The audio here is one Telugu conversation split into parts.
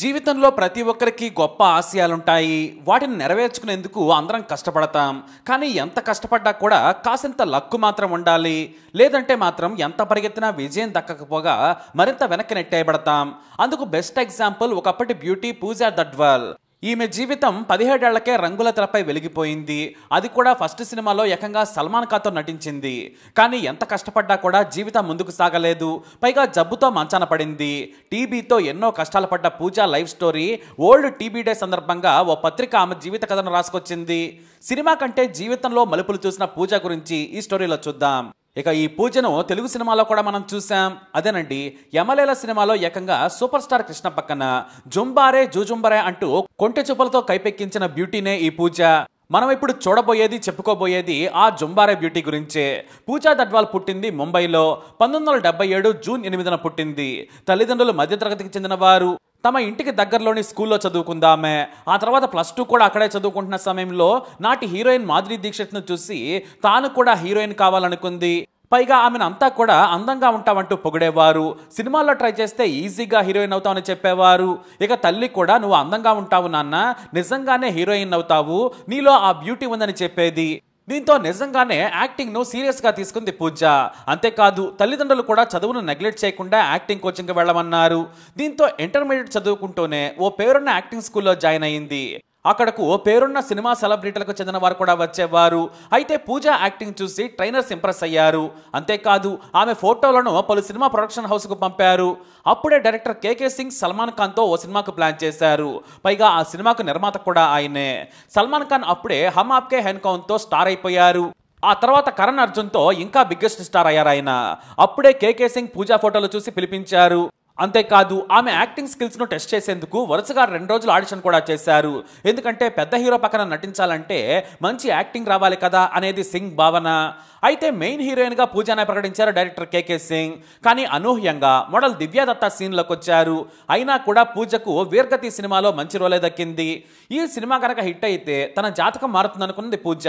జీవితంలో ప్రతి ఒక్కరికి గొప్ప ఆశయాలుంటాయి వాటిని నెరవేర్చుకునేందుకు అందరం కష్టపడతాం కానీ ఎంత కష్టపడ్డా కూడా కాసింత లక్కు మాత్రం ఉండాలి లేదంటే మాత్రం ఎంత పరిగెత్తినా విజయం దక్కకపోగా మరింత వెనక్కి నెట్టేయబడతాం అందుకు బెస్ట్ ఎగ్జాంపుల్ ఒకప్పటి బ్యూటీ పూజా దడ్వాల్ ఈమె జీవితం పదిహేడేళ్లకే రంగుల తెరపై వెలిగిపోయింది అది కూడా ఫస్ట్ సినిమాలో ఏకంగా సల్మాన్ ఖాన్తో నటించింది కానీ ఎంత కష్టపడ్డా కూడా జీవితం ముందుకు సాగలేదు పైగా జబ్బుతో మంచాన పడింది టీబీతో ఎన్నో కష్టాలు పడ్డ Pooja life story world TB day సందర్భంగా ఓ పత్రిక ఆమె జీవిత కథను రాసుకొచ్చింది సినిమా కంటే జీవితంలో మలుపులు చూసిన పూజ గురించి ఈ స్టోరీలో చూద్దాం ఇక ఈ పూజను తెలుగు సినిమాలో కూడా మనం చూసాం అదేనండి యమలేల సినిమాలో ఏకంగా సూపర్ స్టార్ కృష్ణ పక్కన జుంబారే జూజుంబరే అంటూ కొంటె చూపులతో కైపెక్కించిన బ్యూటీనే ఈ పూజ మనం ఇప్పుడు చూడబోయేది చెప్పుకోబోయేది ఆ జుంబారే బ్యూటీ గురించే పూజా దడ్వాల్ పుట్టింది ముంబైలో పంతొమ్మిది వందల ఏడు జూన్ ఎనిమిదిన పుట్టింది తల్లిదండ్రులు మధ్యతరగతికి చెందినవారు తమ ఇంటికి దగ్గరలోని స్కూల్లో చదువుకుందామే ఆ తర్వాత ప్లస్ టూ కూడా అక్కడే చదువుకుంటున్న సమయంలో నాటి హీరోయిన్ మాధురి దీక్షిత్ను చూసి తాను కూడా హీరోయిన్ కావాలనుకుంది పైగా ఆమెను అంతా కూడా అందంగా ఉంటామంటూ పొగిడేవారు సినిమాల్లో ట్రై చేస్తే ఈజీగా హీరోయిన్ అవుతావని చెప్పేవారు ఇక తల్లి కూడా నువ్వు అందంగా ఉంటావు నాన్న నిజంగానే హీరోయిన్ అవుతావు నీలో ఆ బ్యూటీ ఉందని చెప్పేది దీంతో నిజంగానే యాక్టింగ్ను సీరియస్గా తీసుకుంది పూజ అంతేకాదు తల్లిదండ్రులు కూడా చదువును నెగ్లెక్ట్ చేయకుండా యాక్టింగ్ కోచింగ్కి వెళ్ళమన్నారు దీంతో ఇంటర్మీడియట్ చదువుకుంటూనే ఓ పేరున్న యాక్టింగ్ స్కూల్లో జాయిన్ అయింది అక్కడకు పేరున్న సినిమా సెలబ్రిటీలకు చెందిన వారు కూడా వచ్చేవారు అయితే పూజ యాక్టింగ్ చూసి ట్రైనర్స్ ఇంప్రెస్ అయ్యారు అంతేకాదు ఆమె ఫోటోలను పలు సినిమా ప్రొడక్షన్ హౌస్కు పంపారు అప్పుడే డైరెక్టర్ కేకే సింగ్ సల్మాన్ ఖాన్తో ఓ సినిమాకు ప్లాన్ చేశారు పైగా ఆ సినిమాకు నిర్మాత కూడా ఆయనే సల్మాన్ ఖాన్ అప్పుడే హమ్ ఆప్కే హెన్కౌన్తో స్టార్ అయిపోయారు ఆ తర్వాత కరణ్ అర్జున్తో ఇంకా బిగ్గెస్ట్ స్టార్ అయ్యారు ఆయన అప్పుడే కేకే సింగ్ పూజా ఫోటోలు చూసి పిలిపించారు అంతేకాదు ఆమె యాక్టింగ్ స్కిల్స్ను టెస్ట్ చేసేందుకు వరుసగా రెండు రోజులు ఆడిషన్ కూడా చేశారు ఎందుకంటే పెద్ద హీరో పక్కన నటించాలంటే మంచి యాక్టింగ్ రావాలి కదా అనేది సింగ్ భావన అయితే మెయిన్ హీరోయిన్గా పూజానే ప్రకటించారు డైరెక్టర్ కేకే సింగ్ కానీ అనూహ్యంగా మోడల్ దివ్యాదత్త సీన్లోకి వచ్చారు అయినా కూడా పూజకు వీర్గతి సినిమాలో మంచి రోలే దక్కింది ఈ సినిమా కనుక హిట్ అయితే తన జాతకం మారుతుందనుకున్నది పూజ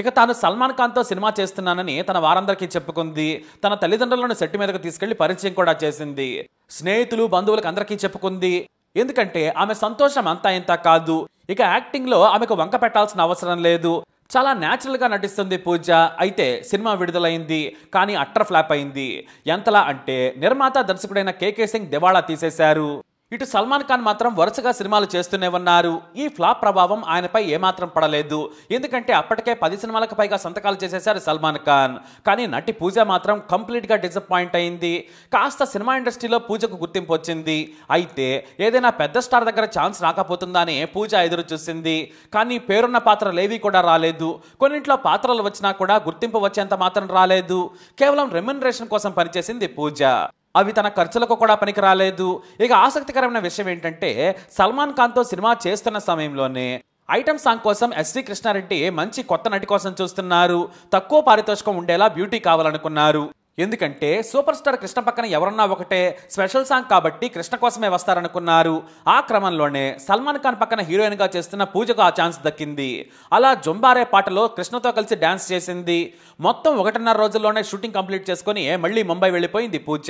ఇక తాను సల్మాన్ ఖాన్తో సినిమా చేస్తున్నానని తన వారందరికీ చెప్పుకుంది తన తల్లిదండ్రులను సెట్ మీదకు తీసుకెళ్లి పరిచయం కూడా చేసింది స్నేహితులు బంధువులకు అందరికీ చెప్పుకుంది ఎందుకంటే ఆమె సంతోషం అంతా ఇంత కాదు ఇక యాక్టింగ్లో ఆమెకు వంక పెట్టాల్సిన అవసరం లేదు చాలా గా నటిస్తుంది పూజ అయితే సినిమా విడుదలైంది కానీ అట్టర్ ఫ్లాప్ అయింది ఎంతలా అంటే నిర్మాత దర్శకుడైన కేకే సింగ్ దివాళా తీసేశారు ఇటు సల్మాన్ ఖాన్ మాత్రం వరుసగా సినిమాలు చేస్తూనే ఉన్నారు ఈ ఫ్లాప్ ప్రభావం ఆయనపై ఏమాత్రం పడలేదు ఎందుకంటే అప్పటికే పది సినిమాలకు పైగా సంతకాలు చేసేశారు సల్మాన్ ఖాన్ కానీ నటి పూజ మాత్రం కంప్లీట్గా డిసప్పాయింట్ అయింది కాస్త సినిమా ఇండస్ట్రీలో పూజకు గుర్తింపు వచ్చింది అయితే ఏదైనా పెద్ద స్టార్ దగ్గర ఛాన్స్ రాకపోతుందా అని పూజ ఎదురు చూసింది కానీ పేరున్న పాత్రలేవీ కూడా రాలేదు కొన్నింట్లో పాత్రలు వచ్చినా కూడా గుర్తింపు వచ్చేంత మాత్రం రాలేదు కేవలం రెమ్యునరేషన్ కోసం పనిచేసింది పూజ అవి తన ఖర్చులకు కూడా పనికి రాలేదు ఇక ఆసక్తికరమైన విషయం ఏంటంటే సల్మాన్ ఖాన్తో సినిమా చేస్తున్న సమయంలోనే ఐటమ్ సాంగ్ కోసం ఎస్వి కృష్ణారెడ్డి మంచి కొత్త నటి కోసం చూస్తున్నారు తక్కువ పారితోషికం ఉండేలా బ్యూటీ కావాలనుకున్నారు ఎందుకంటే సూపర్ స్టార్ కృష్ణ పక్కన ఎవరన్నా ఒకటే స్పెషల్ సాంగ్ కాబట్టి కృష్ణ కోసమే వస్తారనుకున్నారు ఆ క్రమంలోనే సల్మాన్ ఖాన్ పక్కన హీరోయిన్గా చేస్తున్న పూజకు ఆ ఛాన్స్ దక్కింది అలా జుంబారే పాటలో కృష్ణతో కలిసి డ్యాన్స్ చేసింది మొత్తం ఒకటిన్నర రోజుల్లోనే షూటింగ్ కంప్లీట్ చేసుకుని మళ్ళీ ముంబై వెళ్ళిపోయింది పూజ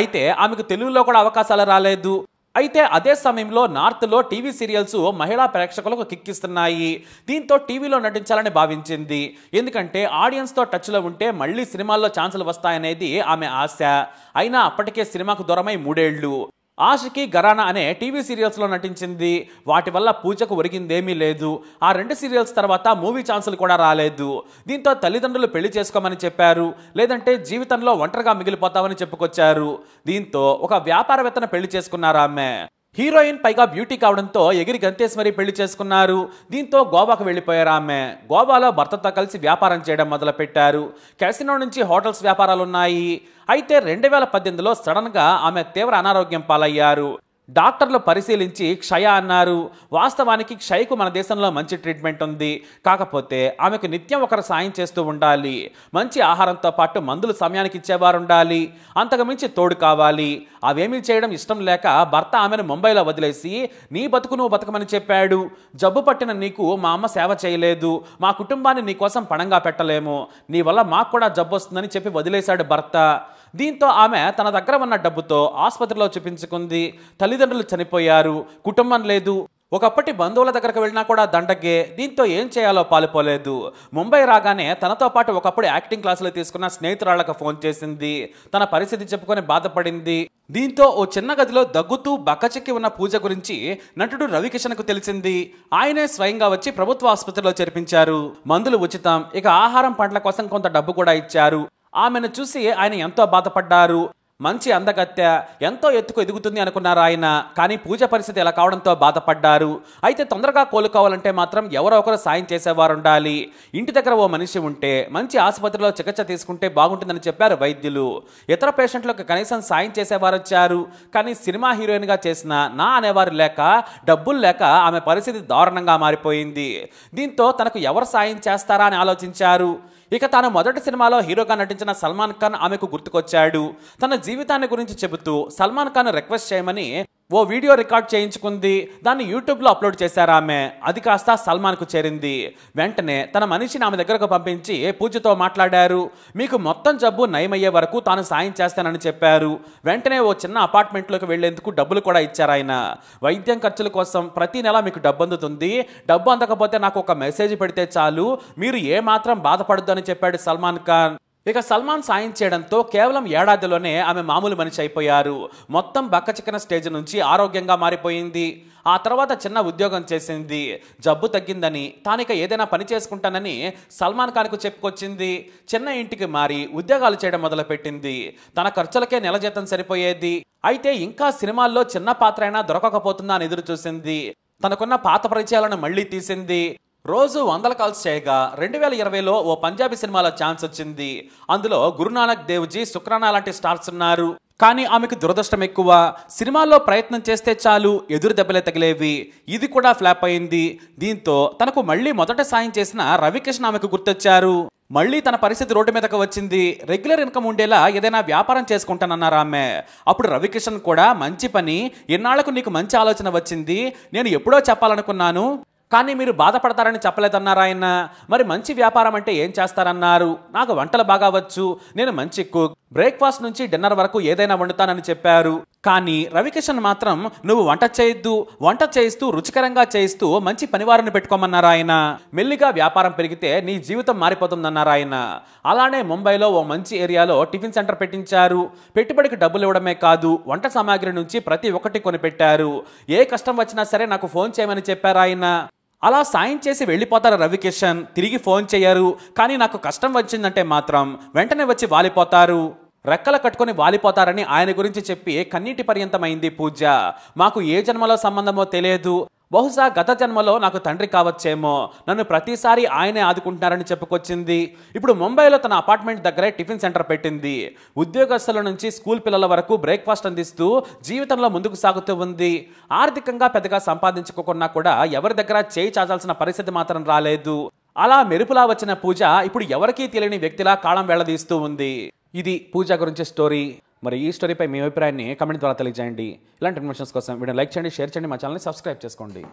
అయితే ఆమెకు తెలుగులో కూడా అవకాశాలు రాలేదు అయితే అదే సమయంలో నార్త్లో టీవీ సీరియల్స్ మహిళా ప్రేక్షకులకు కిక్కిస్తున్నాయి దీంతో టీవీలో నటించాలని భావించింది ఎందుకంటే ఆడియన్స్తో టచ్లో ఉంటే మళ్ళీ సినిమాల్లో ఛాన్సులు వస్తాయనేది ఆమె ఆశ అయినా అప్పటికే సినిమాకు దూరమై మూడేళ్లు ఆషికి గరానా అనే టీవీ సీరియల్స్లో నటించింది వాటి వల్ల పూజకు ఒరిగిందేమీ లేదు ఆ రెండు సీరియల్స్ తర్వాత మూవీ ఛాన్సులు కూడా రాలేదు దీంతో తల్లిదండ్రులు పెళ్లి చేసుకోమని చెప్పారు లేదంటే జీవితంలో ఒంటరిగా మిగిలిపోతామని చెప్పుకొచ్చారు దీంతో ఒక వ్యాపారవేత్తను పెళ్లి చేసుకున్నారు ఆమె హీరోయిన్ పైగా బ్యూటీ కావడంతో ఎగిరి గంతేశ్వరి పెళ్లి చేసుకున్నారు దీంతో గోవాకు వెళ్ళిపోయారు ఆమె గోవాలో భర్తతో కలిసి వ్యాపారం చేయడం మొదలుపెట్టారు కెసినో నుంచి హోటల్స్ వ్యాపారాలున్నాయి అయితే రెండు వేల పద్దెనిమిదిలో సడన్గా ఆమె తీవ్ర అనారోగ్యం పాలయ్యారు డాక్టర్లు పరిశీలించి క్షయ అన్నారు వాస్తవానికి క్షయకు మన దేశంలో మంచి ట్రీట్మెంట్ ఉంది కాకపోతే ఆమెకు నిత్యం ఒకరు సాయం చేస్తూ ఉండాలి మంచి ఆహారంతో పాటు మందులు సమయానికి ఇచ్చేవారు ఉండాలి అంతకుమించి తోడు కావాలి అవేమీ చేయడం ఇష్టం లేక భర్త ఆమెను ముంబైలో వదిలేసి నీ బతుకు నువ్వు బతకమని చెప్పాడు జబ్బు పట్టిన నీకు మా అమ్మ సేవ చేయలేదు మా కుటుంబాన్ని నీకోసం పణంగా పెట్టలేము నీ వల్ల మాకు కూడా జబ్బు వస్తుందని చెప్పి వదిలేశాడు భర్త దీంతో ఆమె తన దగ్గర ఉన్న డబ్బుతో ఆసుపత్రిలో చూపించుకుంది తల్లి తల్లిదండ్రులు చనిపోయారు కుటుంబం లేదు ఒకప్పటి బంధువుల దగ్గరకు వెళ్ళినా కూడా దండగ్గే దీంతో ఏం చేయాలో పాలుపోలేదు ముంబై రాగానే తనతో పాటు ఒకప్పుడు యాక్టింగ్ క్లాసులు తీసుకున్న స్నేహితురాళ్లకు ఫోన్ చేసింది తన పరిస్థితి చెప్పుకొని బాధపడింది దీంతో ఓ చిన్న గదిలో దగ్గుతూ బక్కచెక్కి ఉన్న పూజ గురించి నటుడు రవికిషన్కు తెలిసింది ఆయనే స్వయంగా వచ్చి ప్రభుత్వ ఆసుపత్రిలో చేర్పించారు మందులు ఉచితం ఇక ఆహారం పంటల కోసం కొంత డబ్బు కూడా ఇచ్చారు ఆమెను చూసి ఆయన ఎంతో బాధపడ్డారు మంచి అందగత్తె ఎంతో ఎత్తుకు ఎదుగుతుంది అనుకున్నారు ఆయన కానీ పూజ పరిస్థితి ఎలా కావడంతో బాధపడ్డారు అయితే తొందరగా కోలుకోవాలంటే మాత్రం ఎవరో ఒకరు సాయం చేసేవారు ఉండాలి ఇంటి దగ్గర ఓ మనిషి ఉంటే మంచి ఆసుపత్రిలో చికిత్స తీసుకుంటే బాగుంటుందని చెప్పారు వైద్యులు ఇతర పేషెంట్లకు కనీసం సాయం చేసేవారు వచ్చారు కానీ సినిమా హీరోయిన్గా చేసిన నా అనేవారు లేక డబ్బులు లేక ఆమె పరిస్థితి దారుణంగా మారిపోయింది దీంతో తనకు ఎవరు సాయం చేస్తారా అని ఆలోచించారు ఇక తాను మొదటి సినిమాలో హీరోగా నటించిన సల్మాన్ ఖాన్ ఆమెకు గుర్తుకొచ్చాడు తన జీవితాన్ని గురించి చెబుతూ సల్మాన్ ఖాన్ రిక్వెస్ట్ చేయమని ఓ వీడియో రికార్డ్ చేయించుకుంది దాన్ని యూట్యూబ్లో అప్లోడ్ చేశారు ఆమె అది కాస్త సల్మాన్కు చేరింది వెంటనే తన మనిషిని ఆమె దగ్గరకు పంపించి పూజతో మాట్లాడారు మీకు మొత్తం జబ్బు నయమయ్యే వరకు తాను సాయం చేస్తానని చెప్పారు వెంటనే ఓ చిన్న అపార్ట్మెంట్లోకి వెళ్లేందుకు డబ్బులు కూడా ఇచ్చారు ఆయన వైద్యం ఖర్చుల కోసం ప్రతి నెల మీకు డబ్బు అందుతుంది డబ్బు అందకపోతే నాకు ఒక మెసేజ్ పెడితే చాలు మీరు ఏమాత్రం బాధపడద్దు అని చెప్పాడు సల్మాన్ ఖాన్ ఇక సల్మాన్ సాయం చేయడంతో కేవలం ఏడాదిలోనే ఆమె మామూలు మనిషి అయిపోయారు మొత్తం బక్కచిక్కన స్టేజ్ నుంచి ఆరోగ్యంగా మారిపోయింది ఆ తర్వాత చిన్న ఉద్యోగం చేసింది జబ్బు తగ్గిందని తానిక ఏదైనా పని చేసుకుంటానని సల్మాన్ ఖాన్కు చెప్పుకొచ్చింది చిన్న ఇంటికి మారి ఉద్యోగాలు చేయడం మొదలుపెట్టింది తన ఖర్చులకే నెల జీతం సరిపోయేది అయితే ఇంకా సినిమాల్లో చిన్న పాత్ర అయినా దొరకకపోతుందా అని ఎదురు చూసింది తనకున్న పాత పరిచయాలను మళ్లీ తీసింది రోజు వందల కాల్స్ చేయగా రెండు వేల ఇరవైలో ఓ పంజాబీ సినిమాలో ఛాన్స్ వచ్చింది అందులో గురునానక్ దేవ్జీ శుక్రానా లాంటి స్టార్స్ ఉన్నారు కానీ ఆమెకు దురదృష్టం ఎక్కువ సినిమాల్లో ప్రయత్నం చేస్తే చాలు ఎదురు దెబ్బలే తగిలేవి ఇది కూడా ఫ్లాప్ అయింది దీంతో తనకు మళ్ళీ మొదట సాయం చేసిన రవికృష్ణ ఆమెకు గుర్తొచ్చారు మళ్ళీ తన పరిస్థితి రోడ్డు మీదకు వచ్చింది రెగ్యులర్ ఇన్కమ్ ఉండేలా ఏదైనా వ్యాపారం చేసుకుంటానన్నారు ఆమె అప్పుడు రవికిషన్ కూడా మంచి పని ఎన్నాళ్లకు నీకు మంచి ఆలోచన వచ్చింది నేను ఎప్పుడో చెప్పాలనుకున్నాను కానీ మీరు బాధపడతారని చెప్పలేదన్నారు ఆయన మరి మంచి వ్యాపారం అంటే ఏం చేస్తారన్నారు నాకు వంటలు బాగా వచ్చు నేను మంచి కుక్ బ్రేక్ఫాస్ట్ నుంచి డిన్నర్ వరకు ఏదైనా వండుతానని చెప్పారు కానీ రవికిషన్ మాత్రం నువ్వు వంట చేయొద్దు వంట చేయిస్తూ రుచికరంగా చేయిస్తూ మంచి పనివారిని పెట్టుకోమన్నారు ఆయన మెల్లిగా వ్యాపారం పెరిగితే నీ జీవితం మారిపోతుందన్నారు ఆయన అలానే ముంబైలో ఓ మంచి ఏరియాలో టిఫిన్ సెంటర్ పెట్టించారు పెట్టుబడికి డబ్బులు ఇవ్వడమే కాదు వంట సామాగ్రి నుంచి ప్రతి ఒక్కటి కొనిపెట్టారు ఏ కష్టం వచ్చినా సరే నాకు ఫోన్ చేయమని చెప్పారు ఆయన అలా సాయం చేసి వెళ్ళిపోతారు రవికిషన్ తిరిగి ఫోన్ చేయరు కానీ నాకు కష్టం వచ్చిందంటే మాత్రం వెంటనే వచ్చి వాలిపోతారు రెక్కల కట్టుకొని వాలిపోతారని ఆయన గురించి చెప్పి కన్నీటి పర్యంతమైంది పూజ మాకు ఏ జన్మలో సంబంధమో తెలియదు బహుశా గత జన్మలో నాకు తండ్రి కావచ్చేమో నన్ను ప్రతిసారి ఆయనే ఆదుకుంటున్నారని చెప్పుకొచ్చింది ఇప్పుడు ముంబైలో తన అపార్ట్మెంట్ దగ్గరే టిఫిన్ సెంటర్ పెట్టింది ఉద్యోగస్తుల నుంచి స్కూల్ పిల్లల వరకు బ్రేక్ఫాస్ట్ అందిస్తూ జీవితంలో ముందుకు సాగుతూ ఉంది ఆర్థికంగా పెద్దగా సంపాదించుకోకుండా కూడా ఎవరి దగ్గర చేయి చాచాల్సిన పరిస్థితి మాత్రం రాలేదు అలా మెరుపులా వచ్చిన పూజ ఇప్పుడు ఎవరికీ తెలియని వ్యక్తిలా కాలం వెళ్లదీస్తూ ఉంది ఇది పూజ గురించి స్టోరీ మరి ఈ స్టోరీపై మీ అభిప్రాయాన్ని కమెంట్ ద్వారా తెలియజేయండి ఇలాంటి ఇన్ఫర్మేషన్స్ కోసం వీడియో లైక్ చేయండి షేర్ చేయండి మా ఛానల్ని సబ్స్క్రైబ్ చేసుకోండి